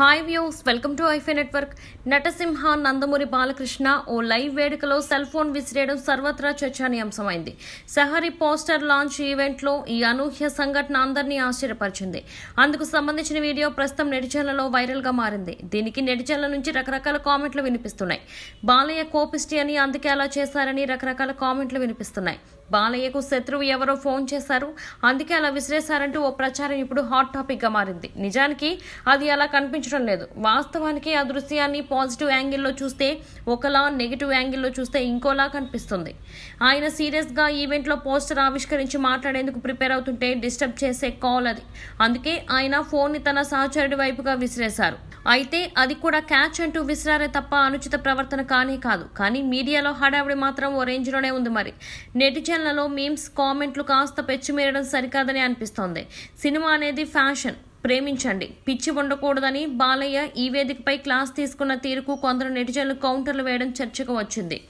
hi views welcome to ఐఫై network Natasimha Nandamuri Balakrishna ఓ live వేడుకలో సెల్ ఫోన్ విసిరేయడం సర్వత్రా చర్చనీయాంశమైంది సహరి పోస్టర్ లాంచ్ ఈవెంట్లో ఈ అనూహ్య సంఘటన అందరినీ ఆశ్చర్యపరిచింది అందుకు సంబంధించిన వీడియో ప్రస్తుతం నెటిజన్లలో వైరల్గా మారింది దీనికి నెటిజన్ల నుంచి రకరకాల కామెంట్లు వినిపిస్తున్నాయి బాలయ్య కోపిస్టి అని అందుకే అలా చేశారని రకరకాల కామెంట్లు వినిపిస్తున్నాయి బాలయ్యకు శత్రువు ఎవరో ఫోన్ చేశారు అందుకే అలా విసిరేశారంటూ ఓ ప్రచారం ఇప్పుడు హాట్ టాపిక్గా మారింది నిజానికి అది అలా కనిపించింది కనిపించడం లేదు వాస్తవానికి ఆ దృశ్యాన్ని పాజిటివ్ యాంగిల్లో చూస్తే ఒకలా నెగిటివ్ యాంగిల్లో చూస్తే ఇంకోలా కనిపిస్తుంది ఆయన సీరియస్గా ఈవెంట్లో పోస్టర్ ఆవిష్కరించి మాట్లాడేందుకు ప్రిపేర్ అవుతుంటే డిస్టర్బ్ చేసే కాల్ అది అందుకే ఆయన ఫోన్ని తన సహచరుడి వైపుగా విసిరేశారు అయితే అది కూడా క్యాచ్ అంటూ విసిరారే తప్ప అనుచిత ప్రవర్తన కానే కాదు కానీ మీడియాలో హడావిడి మాత్రం ఓ రేంజ్లోనే ఉంది మరి నెటిజన్లలో మీమ్స్ కామెంట్లు కాస్త పెచ్చిమీరడం సరికాదని అనిపిస్తోంది సినిమా అనేది ఫ్యాషన్ ప్రేమించండి పిచ్చి ఉండకూడదని బాలయ్య ఈ వేదికపై క్లాస్ తీసుకున్న తీరుకు కొందరు నెటిజన్లు కౌంటర్లు వేయడం చర్చకు వచ్చింది